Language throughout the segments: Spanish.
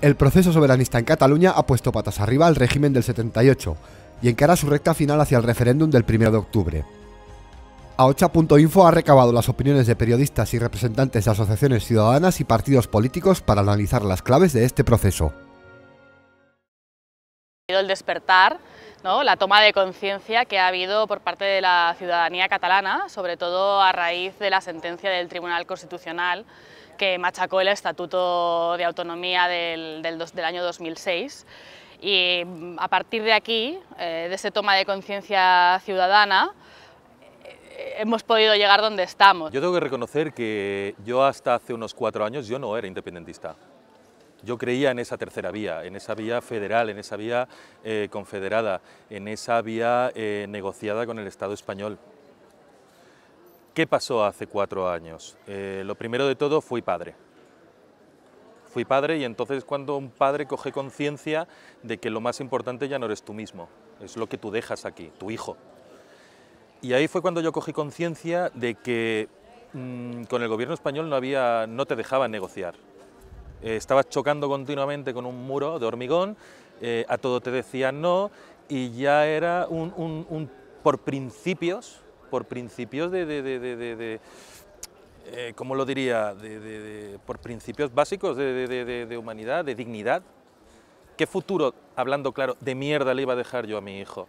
El proceso soberanista en Cataluña ha puesto patas arriba al régimen del 78 y encara su recta final hacia el referéndum del 1 de octubre. Aocha.info ha recabado las opiniones de periodistas y representantes de asociaciones ciudadanas y partidos políticos para analizar las claves de este proceso. El despertar la toma de conciencia que ha habido por parte de la ciudadanía catalana, sobre todo a raíz de la sentencia del Tribunal Constitucional que machacó el Estatuto de Autonomía del, año 2006. Y mm, a partir de aquí, eh, de esa toma de conciencia ciudadana, eh, hemos podido llegar donde estamos. Yo tengo que reconocer que yo hasta hace unos cuatro años yo no era independentista. Yo creía en esa tercera vía, en esa vía federal, en esa vía eh, confederada, en esa vía eh, negociada con el Estado español. ¿Qué pasó hace cuatro años? Eh, lo primero de todo, fui padre. Fui padre y entonces cuando un padre coge conciencia de que lo más importante ya no eres tú mismo, es lo que tú dejas aquí, tu hijo. Y ahí fue cuando yo cogí conciencia de que mm, con el gobierno español no, había, no te dejaban negociar, eh, estabas chocando continuamente con un muro de hormigón, eh, a todo te decían no, y ya era un, por principios, por principios de, de, eh, ¿cómo lo diría? por principios básicos de humanidad, de dignidad. ¿Qué futuro, hablando claro, de mierda le iba a dejar yo a mi hijo?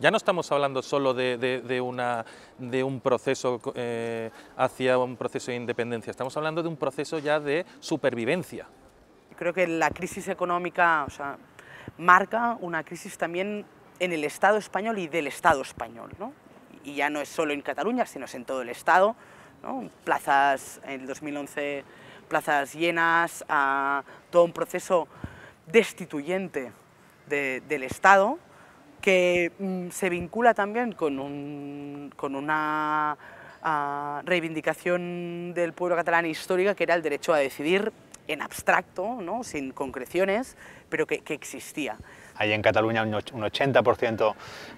Ya no estamos hablando solo de, de, una, de un proceso eh, hacia un proceso de independencia, estamos hablando de un proceso ya de supervivencia. Creo que la crisis económica marca una crisis también en el Estado español y del Estado español. ¿no? Y ya no es solo en Cataluña, sino es en todo el Estado. Plazas, en el 2011, plazas llenas, a ah, todo un proceso destituyente del Estado que mm, se vincula también con, una ah, reivindicación del pueblo catalán histórica, que era el derecho a decidir en abstracto, sin concreciones, pero que existía hay en Cataluña un 80%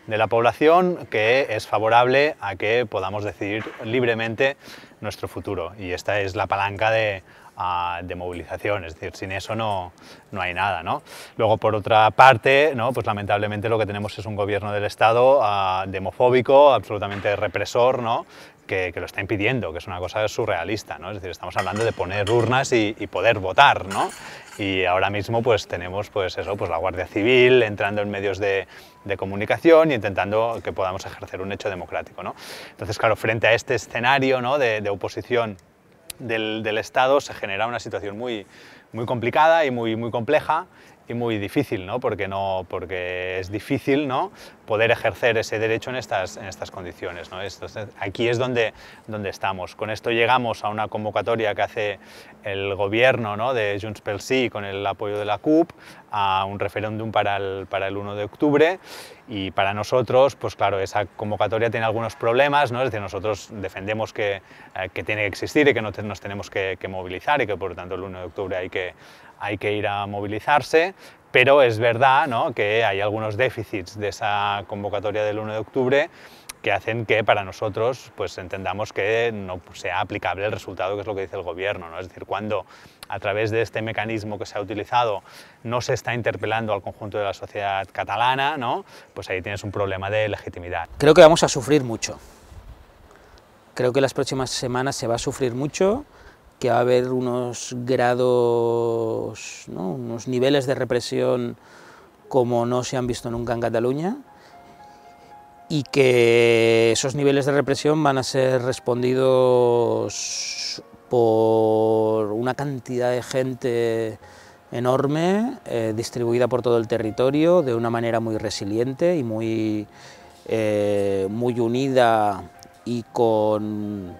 de la población que es favorable a que podamos decidir libremente nuestro futuro y esta es la palanca de, ah, de movilización, es decir, sin eso no, no hay nada. ¿no? Luego, por otra parte, ¿no? pues lamentablemente lo que tenemos es un gobierno del Estado ah, demofóbico, absolutamente represor, ¿no? Que, lo está impidiendo, que es una cosa surrealista, ¿no? Es decir, estamos hablando de poner urnas y, y poder votar, ¿no? y ahora mismo pues tenemos pues eso, pues la Guardia Civil entrando en medios de, comunicación y intentando que podamos ejercer un hecho democrático. Entonces, claro, frente a este escenario de, oposición del, Estado se genera una situación muy, muy complicada y muy, muy compleja y muy difícil, ¿no? Porque, no, porque es difícil ¿no? poder ejercer ese derecho en estas, en estas condiciones. aquí es donde, donde estamos. Con esto llegamos a una convocatoria que hace el gobierno de Junts pel Sí con el apoyo de la CUP a un referéndum para el, 1 de octubre y para nosotros, pues claro, esa convocatoria tiene algunos problemas, ¿no? es decir, nosotros defendemos que, eh, tiene que existir y que nos tenemos que, movilizar y que por lo tanto el 1 de octubre hay que, hay que ir a movilizarse, pero es verdad ¿no? que hay algunos déficits de esa convocatoria del 1 de octubre que hacen que para nosotros pues, entendamos que no sea aplicable el resultado, que es lo que dice el gobierno. ¿no? Es decir, cuando a través de este mecanismo que se ha utilizado no se está interpelando al conjunto de la sociedad catalana, ¿no? pues ahí tienes un problema de legitimidad. Creo que vamos a sufrir mucho. Creo que las próximas semanas se va a sufrir mucho, que va a haber unos grados, ¿no? unos niveles de represión como no se han visto nunca en Cataluña y que esos niveles de represión van a ser respondidos por una cantidad de gente enorme, eh, distribuida por todo el territorio, de una manera muy resiliente y muy, eh, muy unida y con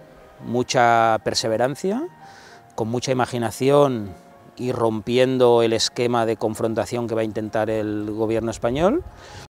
mucha perseverancia, con mucha imaginación y rompiendo el esquema de confrontación que va a intentar el gobierno español.